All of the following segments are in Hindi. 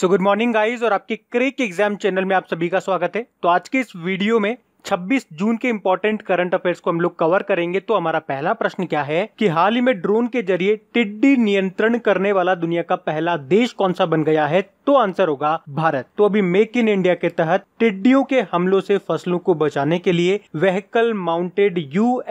सो गुड मॉर्निंग गाइस और आपके क्रेक एग्जाम चैनल में आप सभी का स्वागत है तो आज के इस वीडियो में 26 जून के इम्पोर्टेंट करंट अफेयर्स को हम लोग कवर करेंगे तो हमारा पहला प्रश्न क्या है कि हाल ही में ड्रोन के जरिए टिड्डी नियंत्रण करने वाला दुनिया का पहला देश कौन सा बन गया है तो आंसर होगा भारत तो अभी मेक इन इंडिया के तहत टिड्डियों के हमलों से फसलों को बचाने के लिए व्हीकल माउंटेड यू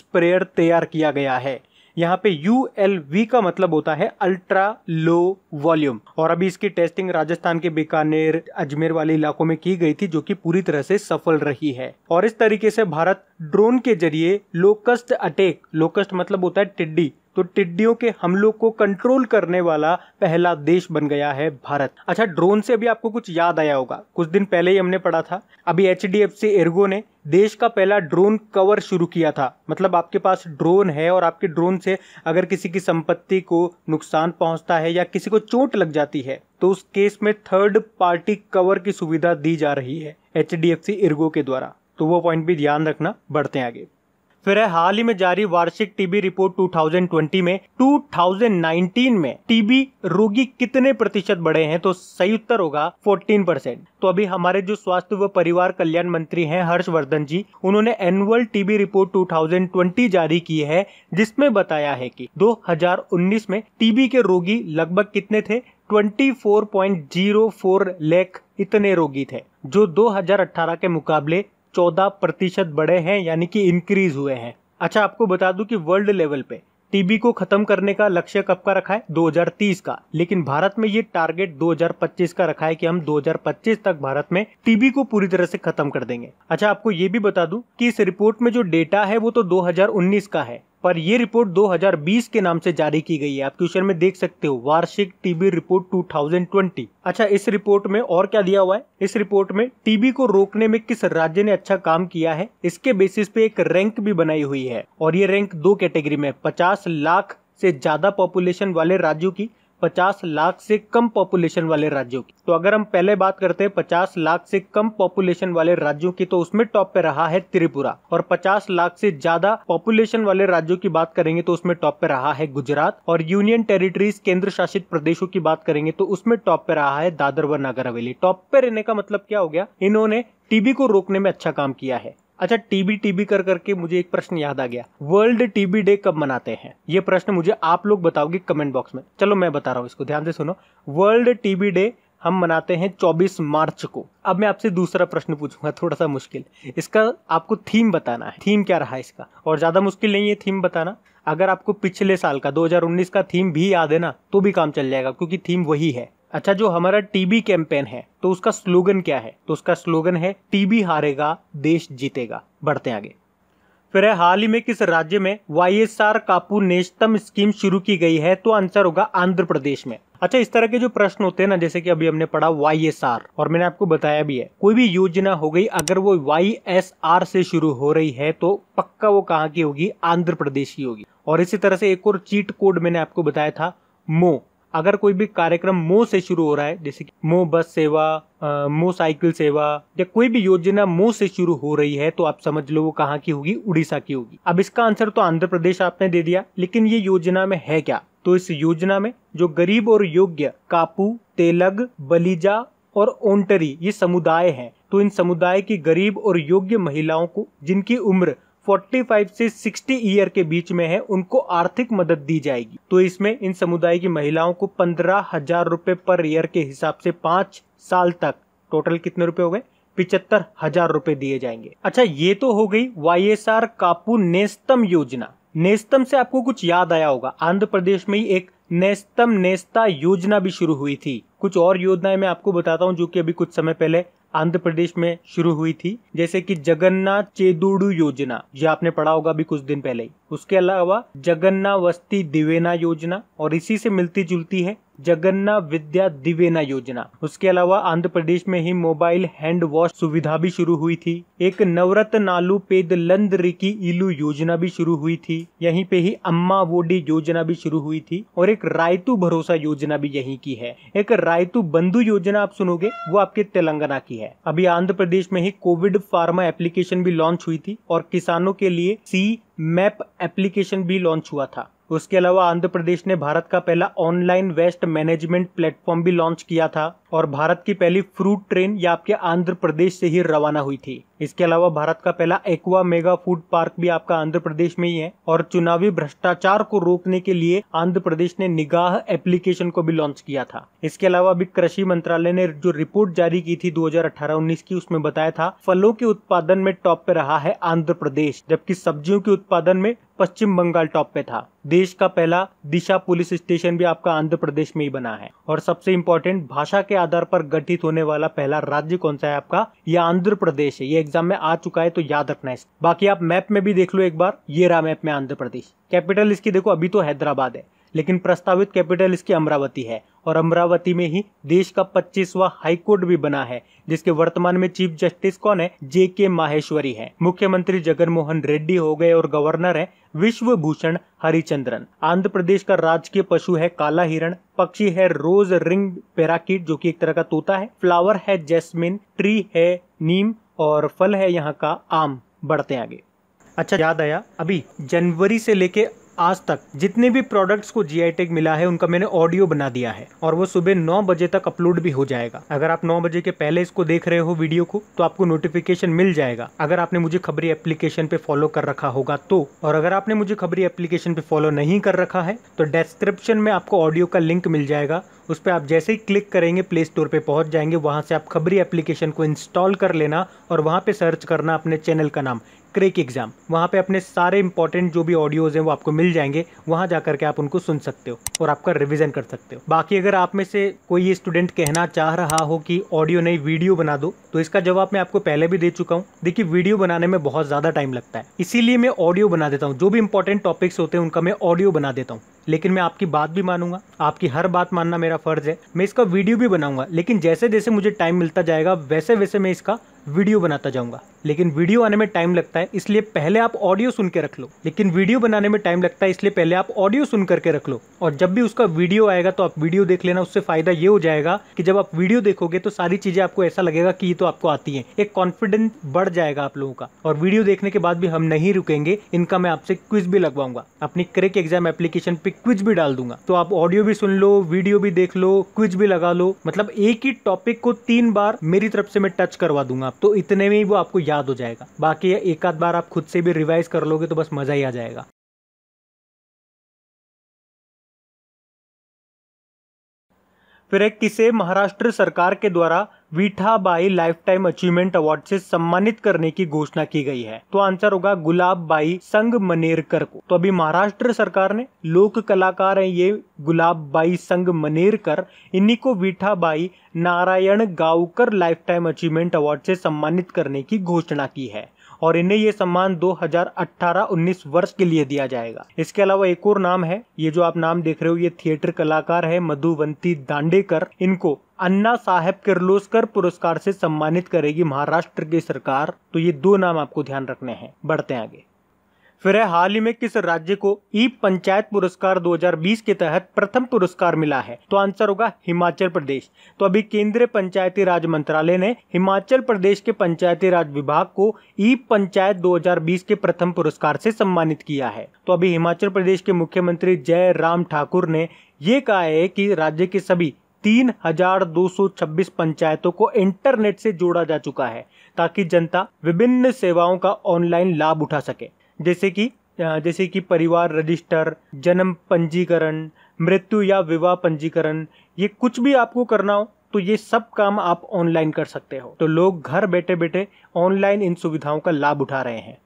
स्प्रेयर तैयार किया गया है यहाँ पे यू एल वी का मतलब होता है अल्ट्रा लो वॉल्यूम और अभी इसकी टेस्टिंग राजस्थान के बीकानेर अजमेर वाले इलाकों में की गई थी जो कि पूरी तरह से सफल रही है और इस तरीके से भारत ड्रोन के जरिए लोकस्ट अटैक लोकस्ट मतलब होता है टिड्डी तो टिड्डियों के हमलों को कंट्रोल करने वाला पहला देश बन गया है भारत अच्छा ड्रोन से अभी आपको कुछ याद आया होगा कुछ दिन पहले ही हमने पढ़ा था अभी H D F C Ergo ने देश का पहला ड्रोन कवर शुरू किया था मतलब आपके पास ड्रोन है और आपके ड्रोन से अगर किसी की संपत्ति को नुकसान पहुंचता है या किसी को चोट लग जाती है तो उस केस में थर्ड पार्टी कवर की सुविधा दी जा रही है H D F C Ergo के द्वारा तो वो पॉइंट भी ध्यान रखना बढ़ते हैं आगे फिर है हाल ही में जारी वार्षिक टीबी रिपोर्ट 2020 में 2019 में टीबी रोगी कितने प्रतिशत बढ़े हैं तो सही उत्तर होगा 14 परसेंट तो अभी हमारे जो स्वास्थ्य व परिवार कल्याण मंत्री हैं हर्षवर्धन जी उन्होंने एनुअल टीबी रिपोर्ट 2020 जारी की है जिसमें बताया है कि 2019 में टीबी के रोगी लगभग कितने थे 24.04 लाख इतने रोगी थे जो 2018 के मुकाबले चौदह प्रतिशत बढ़े हैं यानी कि इंक्रीज हुए हैं अच्छा आपको बता दूं कि वर्ल्ड लेवल पे टीबी को खत्म करने का लक्ष्य कब का रखा है 2030 का लेकिन भारत में ये टारगेट 2025 का रखा है कि हम 2025 तक भारत में टीबी को पूरी तरह से खत्म कर देंगे अच्छा आपको ये भी बता दूं कि इस रिपोर्ट में जो डेटा है वो तो 2019 का है पर यह रिपोर्ट 2020 के नाम से जारी की गई है आप क्वेश्चन में देख सकते हो वार्षिक टीबी रिपोर्ट 2020 अच्छा इस रिपोर्ट में और क्या दिया हुआ है इस रिपोर्ट में टीबी को रोकने में किस राज्य ने अच्छा काम किया है इसके बेसिस पे एक रैंक भी बनाई हुई है और ये रैंक दो कैटेगरी में पचास लाख से ज्यादा पॉपुलेशन वाले राज्यों की 50 लाख से कम पॉपुलेशन वाले राज्यों की तो अगर हम पहले बात करते हैं 50 लाख से कम पॉपुलेशन वाले राज्यों की तो उसमें टॉप पे रहा है त्रिपुरा और 50 लाख से ज्यादा पॉपुलेशन वाले राज्यों की बात करेंगे तो उसमें टॉप पे रहा है गुजरात और यूनियन टेरिटरीज केंद्र शासित प्रदेशों की बात करेंगे तो उसमें टॉप पे रहा है दादर व नगर हवेली टॉप पे रहने का मतलब क्या हो गया इन्होंने टीबी को रोकने में अच्छा काम किया है अच्छा टीबी टीबी कर करके मुझे एक प्रश्न याद आ गया वर्ल्ड टीबी डे कब मनाते हैं ये प्रश्न मुझे आप लोग बताओगे कमेंट बॉक्स में चलो मैं बता रहा हूँ इसको ध्यान से सुनो वर्ल्ड टीबी डे हम मनाते हैं 24 मार्च को अब मैं आपसे दूसरा प्रश्न पूछूंगा थोड़ा सा मुश्किल इसका आपको थीम बताना है थीम क्या रहा इसका और ज़्यादा मुश्किल नहीं है थीम बताना अगर आपको पिछले साल का 2019 का थीम भी याद है ना तो भी काम चल जाएगा क्योंकि थीम वही है अच्छा जो हमारा टीबी कैंपेन है तो उसका स्लोगन क्या है तो उसका स्लोगन है टीबी हारेगा देश जीतेगा बढ़ते आगे फिर है हाल ही में किस राज्य में वाई एस आर कापू नेशतम स्कीम शुरू की गई है तो आंसर होगा आंध्र प्रदेश में अच्छा इस तरह के जो प्रश्न होते हैं ना जैसे कि अभी हमने पढ़ा वाई एस आर और मैंने आपको बताया भी है कोई भी योजना हो गई अगर वो वाई एस आर से शुरू हो रही है तो पक्का वो कहाँ की होगी आंध्र प्रदेश की होगी और इसी तरह से एक और चीट कोड मैंने आपको बताया था मो अगर कोई भी कार्यक्रम मो से शुरू हो रहा है जैसे कि मो बस सेवा आ, मो साइकिल सेवा या कोई भी योजना मो से शुरू हो रही है तो आप समझ लो वो कहाँ की होगी उड़ीसा की होगी अब इसका आंसर तो आंध्र प्रदेश आपने दे दिया लेकिन ये योजना में है क्या तो इस योजना में जो गरीब और योग्य कापू तेलग बलीजा और ओंटरी ये समुदाय है तो इन समुदाय की गरीब और योग्य महिलाओं को जिनकी उम्र 45 से 60 ईयर के बीच में है उनको आर्थिक मदद दी जाएगी तो इसमें इन समुदाय की महिलाओं को पंद्रह हजार रूपए पर ईयर के हिसाब से पांच साल तक टोटल कितने रुपए हो गए पिछहत्तर हजार रूपए दिए जाएंगे अच्छा ये तो हो गई वाई एस आर कापू नेस्तम योजना नेस्तम से आपको कुछ याद आया होगा आंध्र प्रदेश में ही एक नेस्तम नेस्ता योजना भी शुरू हुई थी कुछ और योजनाएं मैं आपको बताता हूँ जो कि अभी कुछ समय पहले आंध्र प्रदेश में शुरू हुई थी जैसे कि जगन्नाथ चेदुडू योजना जो आपने पढ़ा होगा अभी कुछ दिन पहले ही उसके अलावा जगन्नाथ वस्ती दिवेना योजना और इसी से मिलती जुलती है जगन्ना विद्या दिवेना योजना उसके अलावा आंध्र प्रदेश में ही मोबाइल हैंड वॉश सुविधा भी शुरू हुई थी एक नवरत नालू पेद लंद रिकी इलू योजना भी शुरू हुई थी यहीं पे ही अम्मा वोडी योजना भी शुरू हुई थी और एक रायतु भरोसा योजना भी यहीं की है एक रायतु बंधु योजना आप सुनोगे वो आपके तेलंगाना की है अभी आंध्र प्रदेश में ही कोविड फार्मा एप्लीकेशन भी लॉन्च हुई थी और किसानों के लिए सी मैप एप्लीकेशन भी लॉन्च हुआ था उसके अलावा आंध्र प्रदेश ने भारत का पहला ऑनलाइन वेस्ट मैनेजमेंट प्लेटफॉर्म भी लॉन्च किया था और भारत की पहली फ्रूट ट्रेन या आपके आंध्र प्रदेश से ही रवाना हुई थी इसके अलावा भारत का पहला एक्वा मेगा फूड पार्क भी आपका आंध्र प्रदेश में ही है और चुनावी भ्रष्टाचार को रोकने के लिए आंध्र प्रदेश ने निगाह एप्लीकेशन को भी लॉन्च किया था इसके अलावा अभी कृषि मंत्रालय ने जो रिपोर्ट जारी की थी 2018-19 की उसमें बताया था फलों के उत्पादन में टॉप पे रहा है आंध्र प्रदेश जबकि सब्जियों के उत्पादन में पश्चिम बंगाल टॉप पे था देश का पहला दिशा पुलिस स्टेशन भी आपका आंध्र प्रदेश में ही बना है और सबसे इम्पोर्टेंट भाषा के आधार पर गठित होने वाला पहला राज्य कौन सा है आपका यह आंध्र प्रदेश है ये एग्जाम में आ चुका है तो याद रखना है बाकी आप मैप में भी देख लो एक बार ये रहा मैप में आंध्र प्रदेश कैपिटल इसकी देखो अभी तो हैदराबाद है लेकिन प्रस्तावित कैपिटल इसकी अमरावती है और अमरावती में ही देश का पच्चीसवा हाईकोर्ट भी बना है जिसके वर्तमान में चीफ जस्टिस कौन है जे के माहेश्वरी है मुख्यमंत्री जगनमोहन रेड्डी हो गए और गवर्नर है विश्वभूषण हरिचंद्रन आंध्र प्रदेश का राजकीय पशु है काला हिरण पक्षी है रोज रिंग पेराकिट जो कि एक तरह का तोता है फ्लावर है जैस्मिन ट्री है नीम और फल है यहाँ का आम बढ़ते आगे अच्छा याद आया अभी जनवरी से लेके आज तक जितने भी प्रोडक्ट्स को जी टैग मिला है उनका मैंने ऑडियो बना दिया है और वो सुबह नौ बजे तक अपलोड भी हो जाएगा अगर आप नौ बजे के पहले इसको देख रहे हो वीडियो को तो आपको नोटिफिकेशन मिल जाएगा अगर आपने मुझे खबरी एप्लीकेशन पे फॉलो कर रखा होगा तो और अगर आपने मुझे खबरी एप्लीकेशन पे फॉलो नहीं कर रखा है तो डिस्क्रिप्शन में आपको ऑडियो का लिंक मिल जाएगा उस पर आप जैसे ही क्लिक करेंगे प्ले स्टोर पर पहुँच जाएंगे वहाँ से आप खबरी एप्लीकेशन को इंस्टॉल कर लेना और वहाँ पर सर्च करना अपने चैनल का नाम क्रेक एग्ज़ाम वहाँ पे अपने सारे इंपॉर्टेंट जो भी ऑडियोज़ हैं वो आपको मिल जाएंगे वहाँ जा करके आप उनको सुन सकते हो और आपका रिविज़न कर सकते हो बाकी अगर आप में से कोई ये स्टूडेंट कहना चाह रहा हो कि ऑडियो नहीं वीडियो बना दो तो इसका जवाब मैं आपको पहले भी दे चुका हूँ देखिए वीडियो बनाने में बहुत ज़्यादा टाइम लगता है इसीलिए मैं ऑडियो बना देता हूँ जो भी इंपॉर्टेंट टॉपिक्स होते हैं उनका मैं ऑडियो बना देता हूँ लेकिन मैं आपकी बात भी मानूंगा आपकी हर बात मानना मेरा फर्ज है मैं इसका वीडियो भी बनाऊंगा लेकिन जैसे जैसे मुझे टाइम मिलता जाएगा वैसे वैसे मैं इसका वीडियो बनाता जाऊंगा लेकिन वीडियो आने में टाइम लगता है इसलिए पहले आप ऑडियो सुन के रख लो लेकिन वीडियो बनाने में टाइम लगता है इसलिए पहले आप ऑडियो सुन करके रख लो और जब भी उसका वीडियो आएगा तो आप वीडियो देख लेना उससे फायदा ये हो जाएगा कि जब आप वीडियो देखोगे तो सारी चीजें आपको ऐसा लगेगा कि ये तो आपको आती है एक कॉन्फिडेंस बढ़ जाएगा आप लोगों का और वीडियो देखने के बाद भी हम नहीं रुकेंगे इनका मैं आपसे क्विज भी लगवाऊंगा अपनी क्रेक एग्जाम एप्लीकेशन पे क्विज भी डाल दूंगा तो आप ऑडियो भी सुन लो वीडियो भी देख लो क्विज भी लगा लो मतलब एक ही टॉपिक को तीन बार मेरी तरफ से मैं टच करवा दूंगा आप तो इतने में ही वो आपको याद हो जाएगा बाकी एक आध बार आप खुद से भी रिवाइज कर लोगे तो बस मज़ा ही आ जाएगा फिर एक किसे महाराष्ट्र सरकार के द्वारा Vithabai lifetime achievement award से सम्मानित करने की घोषणा की गई है तो आंसर होगा गुलाब बाई संघ मनेरकर को तो अभी महाराष्ट्र सरकार ने लोक कलाकार हैं ये गुलाब बाई संघ मनेरकर इन्हीं को Vithabai Narayan Gaonkar lifetime achievement award से सम्मानित करने की घोषणा की है और इन्हें ये सम्मान 2018-19 वर्ष के लिए दिया जाएगा इसके अलावा एक और नाम है ये जो आप नाम देख रहे हो ये थिएटर कलाकार है मधुवंती दांडेकर इनको अन्ना साहेब किर्लोस्कर पुरस्कार से सम्मानित करेगी महाराष्ट्र की सरकार तो ये दो नाम आपको ध्यान रखने हैं बढ़ते आगे फिर है हाल ही में किस राज्य को ई पंचायत पुरस्कार 2020 के तहत प्रथम पुरस्कार मिला है तो आंसर होगा हिमाचल प्रदेश तो अभी केंद्रीय पंचायती राज मंत्रालय ने हिमाचल प्रदेश के पंचायती राज विभाग को ई पंचायत 2020 के प्रथम पुरस्कार से सम्मानित किया है तो अभी हिमाचल प्रदेश के मुख्यमंत्री जय राम ठाकुर ने ये कहा है कि राज्य के सभी तीन हजार दो सौ छब्बीस पंचायतों को इंटरनेट से जोड़ा जा चुका है ताकि जनता विभिन्न सेवाओं का ऑनलाइन लाभ उठा सके जैसे कि जैसे कि परिवार रजिस्टर जन्म पंजीकरण मृत्यु या विवाह पंजीकरण ये कुछ भी आपको करना हो तो ये सब काम आप ऑनलाइन कर सकते हो तो लोग घर बैठे बैठे ऑनलाइन इन सुविधाओं का लाभ उठा रहे हैं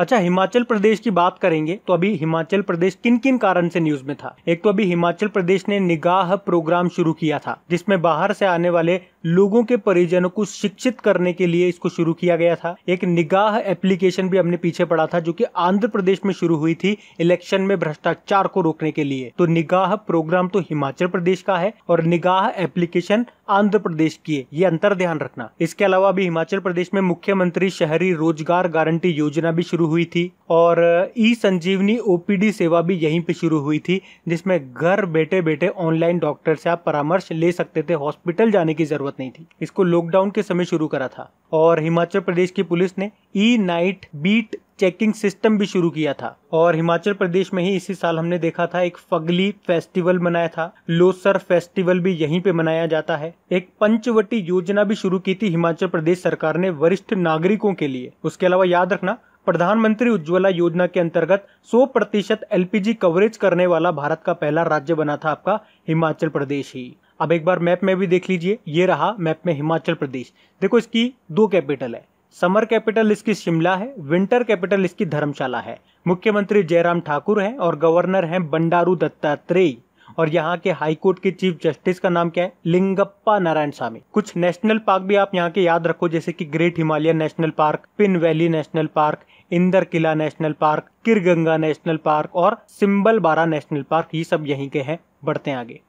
अच्छा हिमाचल प्रदेश की बात करेंगे तो अभी हिमाचल प्रदेश किन किन कारण से न्यूज में था एक तो अभी हिमाचल प्रदेश ने निगाह प्रोग्राम शुरू किया था जिसमें बाहर से आने वाले लोगों के परिजनों को शिक्षित करने के लिए इसको शुरू किया गया था एक निगाह एप्लीकेशन भी हमने पीछे पड़ा था जो कि आंध्र प्रदेश में शुरू हुई थी इलेक्शन में भ्रष्टाचार को रोकने के लिए तो निगाह प्रोग्राम तो हिमाचल प्रदेश का है और निगाह एप्लीकेशन आंध्र प्रदेश की है ये अंतर ध्यान रखना इसके अलावा भी हिमाचल प्रदेश में मुख्यमंत्री शहरी रोजगार गारंटी योजना भी शुरू हुई थी और ई संजीवनी ओपीडी सेवा भी यहीं पे शुरू हुई थी जिसमें घर बैठे बैठे ऑनलाइन डॉक्टर से आप परामर्श ले सकते थे हॉस्पिटल जाने की जरूरत जरूरत नहीं थी इसको लॉकडाउन के समय शुरू करा था और हिमाचल प्रदेश की पुलिस ने e night beat checking system भी शुरू किया था और हिमाचल प्रदेश में ही इसी साल हमने देखा था एक फगली फेस्टिवल मनाया था लोसर फेस्टिवल भी यहीं पे मनाया जाता है एक पंचवटी योजना भी शुरू की थी हिमाचल प्रदेश सरकार ने वरिष्ठ नागरिकों के लिए उसके अलावा याद रखना प्रधानमंत्री उज्ज्वला योजना के अंतर्गत 100 प्रतिशत एलपीजी कवरेज करने वाला भारत का पहला राज्य बना था आपका हिमाचल प्रदेश ही अब एक बार मैप में भी देख लीजिए ये रहा मैप में हिमाचल प्रदेश देखो इसकी दो कैपिटल है समर कैपिटल इसकी शिमला है विंटर कैपिटल इसकी धर्मशाला है मुख्यमंत्री जयराम ठाकुर हैं और गवर्नर हैं बंडारू दत्तात्रेय और यहाँ के हाईकोर्ट के चीफ जस्टिस का नाम क्या है लिंगप्पा नारायण स्वामी कुछ नेशनल पार्क भी आप यहाँ के याद रखो जैसे कि great Himalayan national park Pin valley national park Inder Kila national park Khirganga national park और सिम्बल बारा नेशनल पार्क ये सब यहीं के हैं बढ़ते आगे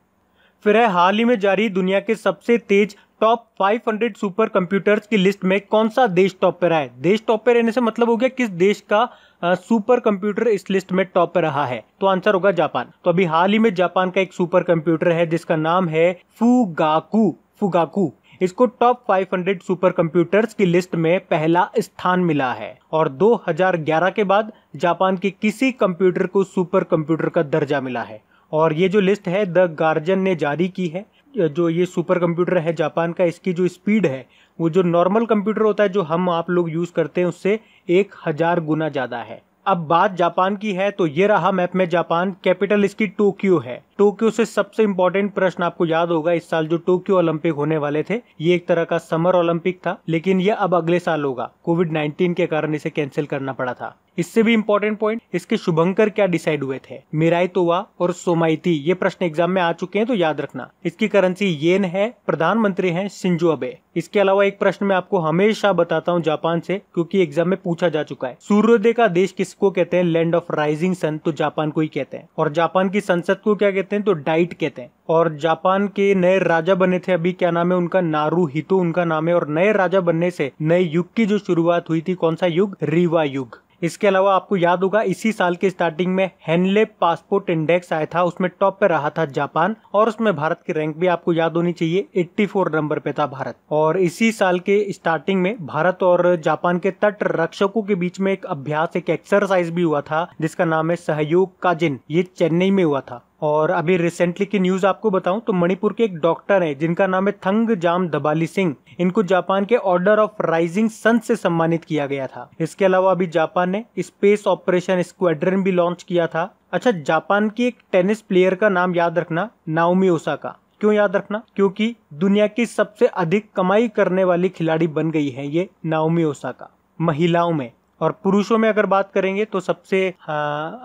फिर है हाल ही में जारी दुनिया के सबसे तेज टॉप 500 सुपर कंप्यूटर्स की लिस्ट में कौन सा देश टॉप पर है देश टॉप पर रहने से मतलब हो गया किस देश का आ, सुपर कंप्यूटर इस लिस्ट में टॉप पर रहा है तो आंसर होगा जापान तो अभी हाल ही में जापान का एक सुपर कंप्यूटर है जिसका नाम है फुगाकू फुगाकू इसको टॉप 500 सुपर कंप्यूटर्स की लिस्ट में पहला स्थान मिला है और 2011 के बाद जापान के किसी कंप्यूटर को सुपर कंप्यूटर का दर्जा मिला है और ये जो लिस्ट है द गार्जन ने जारी की है जो ये सुपर कंप्यूटर है जापान का इसकी जो स्पीड है वो जो नॉर्मल कंप्यूटर होता है जो हम आप लोग यूज़ करते हैं उससे एक हज़ार गुना ज़्यादा है अब बात जापान की है तो ये रहा मैप में जापान कैपिटल इसकी टोक्यो है टोक्यो से सबसे इम्पोर्टेंट प्रश्न आपको याद होगा इस साल जो टोक्यो ओलंपिक होने वाले थे ये एक तरह का समर ओलंपिक था लेकिन यह अब अगले साल होगा कोविड 19 के कारण इसे कैंसिल करना पड़ा था इससे भी इम्पोर्टेंट पॉइंट इसके शुभंकर क्या डिसाइड हुए थे मिराई तो और सोमाइती ये प्रश्न एग्जाम में आ चुके हैं तो याद रखना इसकी करेंसी येन है प्रधानमंत्री है सिंजो अबे इसके अलावा एक प्रश्न मैं आपको हमेशा बताता हूँ जापान से क्योंकि एग्जाम में पूछा जा चुका है सूर्योदय का देश किसको कहते हैं लैंड ऑफ राइजिंग सन तो जापान को ही कहते हैं और जापान की संसद को क्या कहते हैं तो डाइट कहते हैं और जापान के नए राजा बने थे अभी क्या नाम है उनका नारू हितो उनका नाम है और नए राजा बनने से नए युग की जो शुरुआत हुई थी कौन सा युग रीवा युग इसके अलावा आपको याद होगा इसी साल के स्टार्टिंग में हेनले पासपोर्ट इंडेक्स आया था उसमें टॉप पे रहा था जापान और उसमें भारत की रैंक भी आपको याद होनी चाहिए 84 नंबर पे था भारत और इसी साल के स्टार्टिंग में भारत और जापान के तट रक्षकों के बीच में एक अभ्यास एक एक्सरसाइज भी हुआ था जिसका नाम है सहयोग का ये चेन्नई में हुआ था और अभी रिसेंटली की न्यूज़ आपको बताऊं तो मणिपुर के एक डॉक्टर हैं जिनका नाम है थंग जाम दबाली सिंह इनको जापान के ऑर्डर ऑफ राइजिंग सन से सम्मानित किया गया था इसके अलावा अभी जापान ने स्पेस ऑपरेशन स्क्वाड्रन भी लॉन्च किया था अच्छा जापान की एक टेनिस प्लेयर का नाम याद रखना नाउमी का क्यों याद रखना क्योंकि दुनिया की सबसे अधिक कमाई करने वाली खिलाड़ी बन गई है ये नाउमी का महिलाओं में और पुरुषों में अगर बात करेंगे तो सबसे आ,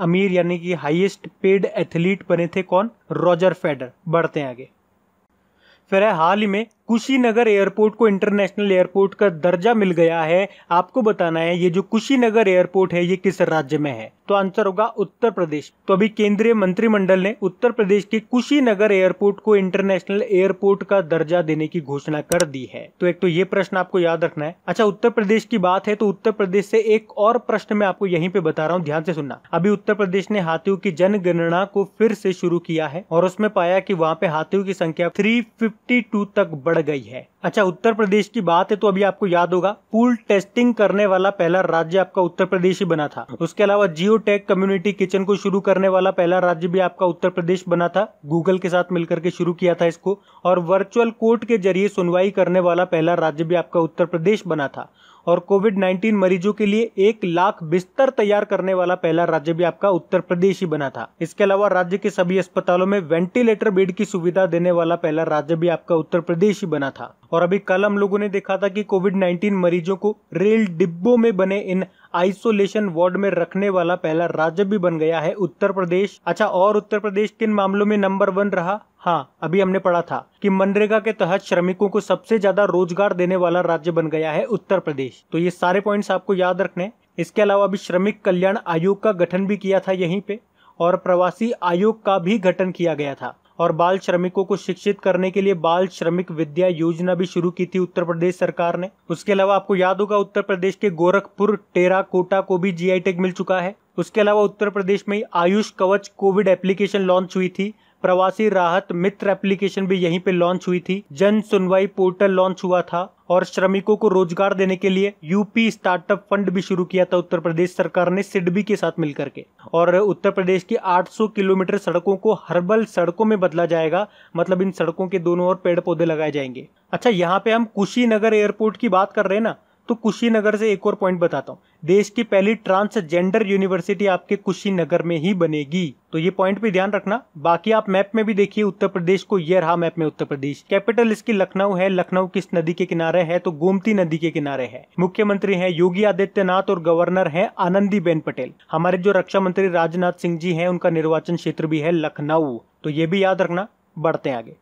अमीर यानी कि हाईएस्ट पेड एथलीट बने थे कौन रॉजर फेडर बढ़ते हैं आगे फिर है हाल ही में कुशीनगर एयरपोर्ट को इंटरनेशनल एयरपोर्ट का दर्जा मिल गया है आपको बताना है ये जो कुशीनगर एयरपोर्ट है ये किस राज्य में है तो आंसर होगा उत्तर प्रदेश तो अभी केंद्रीय मंत्रिमंडल ने उत्तर प्रदेश के कुशीनगर एयरपोर्ट को इंटरनेशनल एयरपोर्ट का दर्जा देने की घोषणा कर दी है तो एक तो ये प्रश्न आपको याद रखना है अच्छा उत्तर प्रदेश की बात है तो उत्तर प्रदेश से एक और प्रश्न मैं आपको यहीं पे बता रहा हूँ ध्यान से सुनना अभी उत्तर प्रदेश ने हाथियों की जनगणना को फिर से शुरू किया है और उसमें पाया की वहाँ पे हाथियों की संख्या थ्री तक बढ़ बढ़ गई है अच्छा उत्तर प्रदेश की बात है तो अभी आपको याद होगा पूल टेस्टिंग करने वाला पहला राज्य आपका उत्तर प्रदेश ही बना था उसके अलावा जियो टेक कम्युनिटी किचन को शुरू करने वाला पहला राज्य भी आपका उत्तर प्रदेश बना था गूगल के साथ मिलकर के शुरू किया था इसको और वर्चुअल कोर्ट के जरिए सुनवाई करने वाला पहला राज्य भी आपका उत्तर प्रदेश बना था और कोविड 19 मरीजों के लिए एक लाख बिस्तर तैयार करने वाला पहला राज्य भी आपका उत्तर प्रदेश ही बना था इसके अलावा राज्य के सभी अस्पतालों में वेंटिलेटर बेड की सुविधा देने वाला पहला राज्य भी आपका उत्तर प्रदेश ही बना था और अभी कल हम लोगों ने देखा था कि कोविड 19 मरीजों को रेल डिब्बों में बने इन आइसोलेशन वार्ड में रखने वाला पहला राज्य भी बन गया है उत्तर प्रदेश अच्छा और उत्तर प्रदेश किन मामलों में नंबर वन रहा हाँ अभी हमने पढ़ा था कि मनरेगा के तहत श्रमिकों को सबसे ज्यादा रोजगार देने वाला राज्य बन गया है उत्तर प्रदेश तो ये सारे पॉइंट्स आपको याद रखने इसके अलावा अभी श्रमिक कल्याण आयोग का गठन भी किया था यहीं पे और प्रवासी आयोग का भी गठन किया गया था और बाल श्रमिकों को शिक्षित करने के लिए बाल श्रमिक विद्या योजना भी शुरू की थी उत्तर प्रदेश सरकार ने उसके अलावा आपको याद होगा उत्तर प्रदेश के गोरखपुर टेरा कोटा को भी जी मिल चुका है उसके अलावा उत्तर प्रदेश में आयुष कवच कोविड एप्लीकेशन लॉन्च हुई थी प्रवासी राहत मित्र एप्लीकेशन भी यहीं पे लॉन्च हुई थी जन सुनवाई पोर्टल लॉन्च हुआ था और श्रमिकों को रोजगार देने के लिए यूपी स्टार्टअप फंड भी शुरू किया था उत्तर प्रदेश सरकार ने सिडबी के साथ मिलकर के और उत्तर प्रदेश की 800 किलोमीटर सड़कों को हर्बल सड़कों में बदला जाएगा मतलब इन सड़कों के दोनों ओर पेड़ पौधे लगाए जाएंगे अच्छा यहाँ पे हम कुशीनगर एयरपोर्ट की बात कर रहे हैं ना तो कुशीनगर से एक और पॉइंट बताता हूँ देश की पहली ट्रांसजेंडर यूनिवर्सिटी आपके कुशीनगर में ही बनेगी तो ये पॉइंट पे ध्यान रखना बाकी आप मैप में भी देखिए उत्तर प्रदेश को ये रहा मैप में उत्तर प्रदेश कैपिटल इसकी लखनऊ है लखनऊ किस नदी के किनारे है तो गोमती नदी के किनारे है मुख्यमंत्री है योगी आदित्यनाथ और गवर्नर है बेन पटेल हमारे जो रक्षा मंत्री राजनाथ सिंह जी है उनका निर्वाचन क्षेत्र भी है लखनऊ तो ये भी याद रखना बढ़ते आगे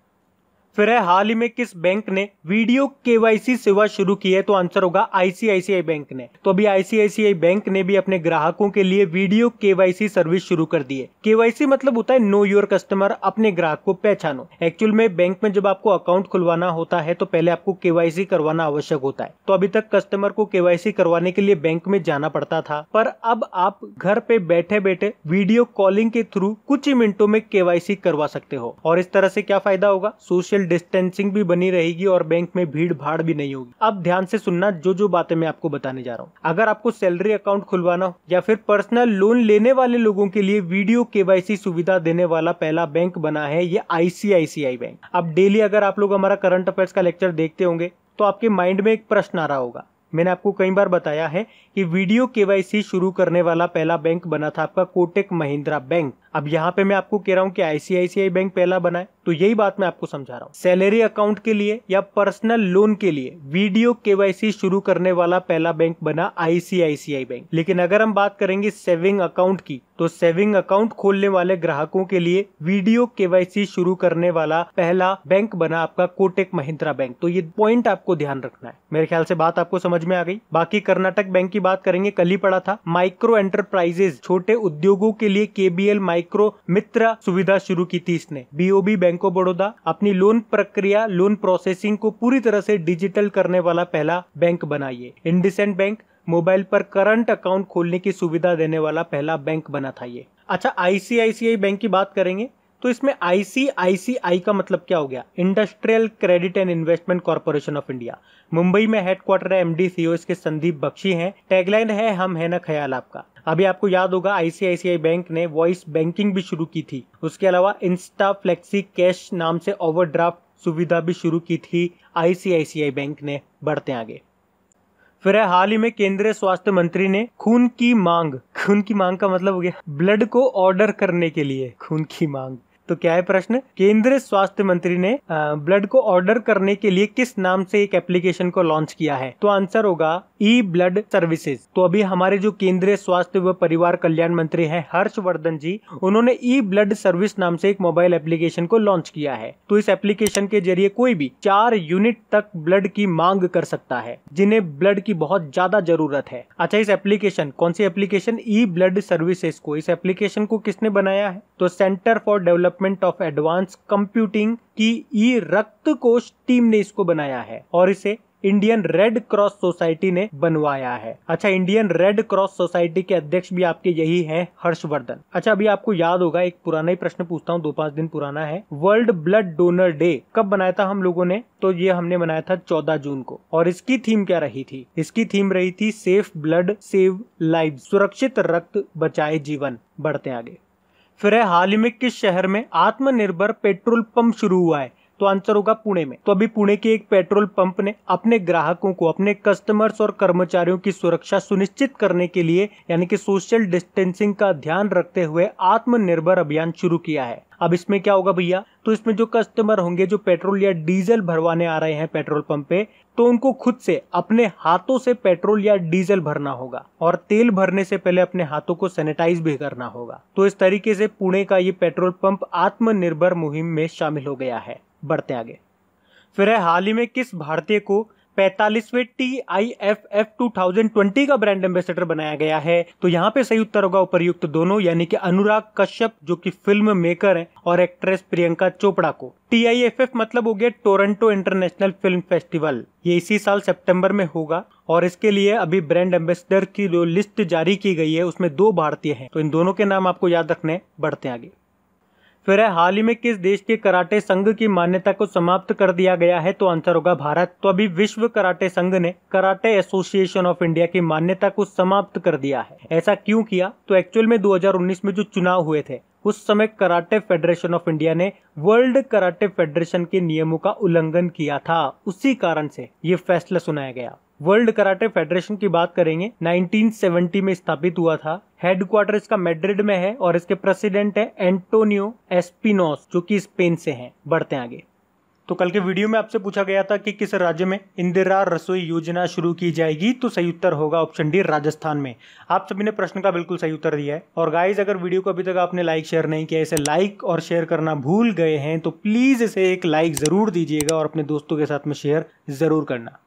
फिर है हाल ही में किस बैंक ने वीडियो केवाईसी सेवा शुरू की है तो आंसर होगा आईसीआईसीआई बैंक ने तो अभी आईसीआईसीआई बैंक ने भी अपने ग्राहकों के लिए वीडियो केवाईसी सर्विस शुरू कर दी है केवाईसी मतलब होता है नो योर कस्टमर अपने ग्राहक को पहचानो एक्चुअल में बैंक में जब आपको अकाउंट खुलवाना होता है तो पहले आपको केवाईसी करवाना आवश्यक होता है तो अभी तक कस्टमर को केवाईसी करवाने के लिए बैंक में जाना पड़ता था पर अब आप घर पे बैठे बैठे वीडियो कॉलिंग के थ्रू कुछ ही मिनटों में केवाईसी करवा सकते हो और इस तरह से क्या फायदा होगा सोशल डिस्टेंसिंग भी बनी रहेगी और बैंक में भीड़ भाड़ भी नहीं होगी अब ध्यान से सुनना जो जो बातें मैं आपको बताने जा रहा हूँ अगर आपको सैलरी अकाउंट खुलवाना हो या फिर पर्सनल लोन लेने वाले लोगों के लिए वीडियो के सुविधा देने वाला पहला बैंक बना है ये आईसीआईसीआई बैंक अब डेली अगर आप लोग हमारा करंट अफेयर्स का लेक्चर देखते होंगे तो आपके माइंड में एक प्रश्न आ रहा होगा मैंने आपको कई बार बताया है कि वीडियो केवाईसी शुरू करने वाला पहला बैंक बना था आपका कोटेक महिंद्रा बैंक अब यहाँ पे मैं आपको कह रहा हूँ कि आईसीआईसीआई बैंक पहला बनाए तो यही बात मैं आपको समझा रहा हूँ सैलरी अकाउंट के लिए या पर्सनल लोन के लिए वीडियो केवाईसी शुरू करने वाला पहला बैंक बना आईसीआईसीआई बैंक लेकिन अगर हम बात करेंगे सेविंग अकाउंट की तो सेविंग अकाउंट खोलने वाले ग्राहकों के लिए वीडियो केवाईसी शुरू करने वाला पहला बैंक बना आपका कोटेक महिंद्रा बैंक तो ये पॉइंट आपको ध्यान रखना है मेरे ख्याल से बात आपको समझ में आ गई बाकी कर्नाटक बैंक की बात करेंगे कल ही पड़ा था माइक्रो एंटरप्राइजेज छोटे उद्योगों के लिए केबीएल माइक्रो माइक्रो मित्र सुविधा शुरू की थी इसने बीओबी बैंक ऑफ बड़ौदा अपनी लोन प्रक्रिया लोन प्रोसेसिंग को पूरी तरह से डिजिटल करने वाला पहला बैंक बनाइए इंडिसेंट बैंक मोबाइल पर करंट अकाउंट खोलने की सुविधा देने वाला पहला बैंक बना था ये अच्छा आईसीआईसीआई बैंक की बात करेंगे तो इसमें आईसीआईसीआई का मतलब क्या हो गया industrial credit and investment corporation of India Mumbai में हेडक्वार्टर है एमडी सीओ e इसके संदीप बख्शी हैं टैगलाइन है हम है ना ख्याल आपका अभी आपको याद होगा आईसीआईसीआई बैंक ने वॉइस बैंकिंग भी शुरू की थी उसके अलावा इंस्टा फ्लेक्सी कैश नाम से ओवरड्राफ्ट सुविधा भी शुरू की थी आईसीआईसीआई बैंक ने बढ़ते आगे फिर है हाल ही में केंद्रीय स्वास्थ्य मंत्री ने खून की मांग खून की मांग का मतलब हो गया ब्लड को ऑर्डर करने के लिए खून की मांग तो क्या है प्रश्न केंद्रीय स्वास्थ्य मंत्री ने ब्लड को ऑर्डर करने के लिए किस नाम से एक एप्लीकेशन को लॉन्च किया है तो आंसर होगा ई ब्लड सर्विसेज तो अभी हमारे जो केंद्रीय स्वास्थ्य व परिवार कल्याण मंत्री हैं हर्षवर्धन जी उन्होंने ई ब्लड सर्विस नाम से एक मोबाइल एप्लीकेशन को लॉन्च किया है तो इस एप्लीकेशन के जरिए कोई भी चार यूनिट तक ब्लड की मांग कर सकता है जिन्हें ब्लड की बहुत ज्यादा जरूरत है अच्छा इस एप्लीकेशन कौन सी एप्लीकेशन ई ब्लड सर्विसेज को इस एप्लीकेशन को किसने बनाया है तो centre for development of advance computing की ई रक्त कोष टीम ने इसको बनाया है और इसे इंडियन रेड क्रॉस सोसाइटी ने बनवाया है अच्छा इंडियन रेड क्रॉस सोसाइटी के अध्यक्ष भी आपके यही हैं हर्षवर्धन अच्छा अभी आपको याद होगा एक पुराना ही प्रश्न पूछता हूँ दो पांच दिन पुराना है वर्ल्ड ब्लड डोनर डे कब बनाया था हम लोगों ने तो ये हमने बनाया था चौदह जून को और इसकी थीम क्या रही थी इसकी थीम रही थी सेफ ब्लड सेव लाइफ सुरक्षित रक्त बचाए जीवन बढ़ते आगे फिर है हाल ही में किस शहर में आत्मनिर्भर पेट्रोल पंप शुरू हुआ है तो आंसर होगा पुणे में तो अभी पुणे के एक पेट्रोल पंप ने अपने ग्राहकों को अपने कस्टमर्स और कर्मचारियों की सुरक्षा सुनिश्चित करने के लिए यानी कि सोशल डिस्टेंसिंग का ध्यान रखते हुए आत्मनिर्भर अभियान शुरू किया है अब इसमें क्या होगा भैया तो इसमें जो कस्टमर होंगे जो पेट्रोल या डीजल भरवाने आ रहे हैं पेट्रोल पंप पे तो उनको खुद से अपने हाथों से पेट्रोल या डीजल भरना होगा और तेल भरने से पहले अपने हाथों को सैनिटाइज भी करना होगा तो इस तरीके से पुणे का ये पेट्रोल पंप आत्मनिर्भर मुहिम में शामिल हो गया है बढ़ते आगे फिर है हाल ही में किस भारतीय को पैतालीसवें T I F F two thousand twenty का ब्रांड एम्बेसडर बनाया गया है तो यहाँ पे सही उत्तर होगा उपरयुक्त दोनों यानी कि अनुराग कश्यप जो कि फिल्म मेकर हैं और एक्ट्रेस प्रियंका चोपड़ा को टी आई एफ एफ मतलब हो गया टोरंटो इंटरनेशनल फिल्म फेस्टिवल ये इसी साल सितंबर में होगा और इसके लिए अभी ब्रांड एम्बेसडर की जो लिस्ट जारी की गई है उसमें दो भारतीय हैं तो इन दोनों के नाम आपको याद रखने बढ़ते आगे फिर हाल ही में किस देश के कराटे संघ की मान्यता को समाप्त कर दिया गया है तो आंसर होगा भारत तो अभी विश्व कराटे संघ ने कराटे एसोसिएशन ऑफ इंडिया की मान्यता को समाप्त कर दिया है ऐसा क्यों किया तो एक्चुअल में 2019 में जो चुनाव हुए थे उस समय कराटे फेडरेशन ऑफ इंडिया ने वर्ल्ड कराटे फेडरेशन के नियमों का उल्लंघन किया था उसी कारण से ये फैसला सुनाया गया वर्ल्ड कराटे फेडरेशन की बात करेंगे 1970 में स्थापित हुआ था हेडक्वार्टर इसका मेड्रिड में है और इसके प्रेसिडेंट है एंटोनियो एस्पिनोस जो कि स्पेन से हैं बढ़ते हैं आगे तो कल के वीडियो में आपसे पूछा गया था कि किस राज्य में इंदिरा रसोई योजना शुरू की जाएगी तो सही उत्तर होगा ऑप्शन डी राजस्थान में आप सभी ने प्रश्न का बिल्कुल सही उत्तर दिया है और गाइज अगर वीडियो को अभी तक आपने लाइक शेयर नहीं किया इसे लाइक और शेयर करना भूल गए हैं तो प्लीज़ इसे एक लाइक ज़रूर दीजिएगा और अपने दोस्तों के साथ में शेयर ज़रूर करना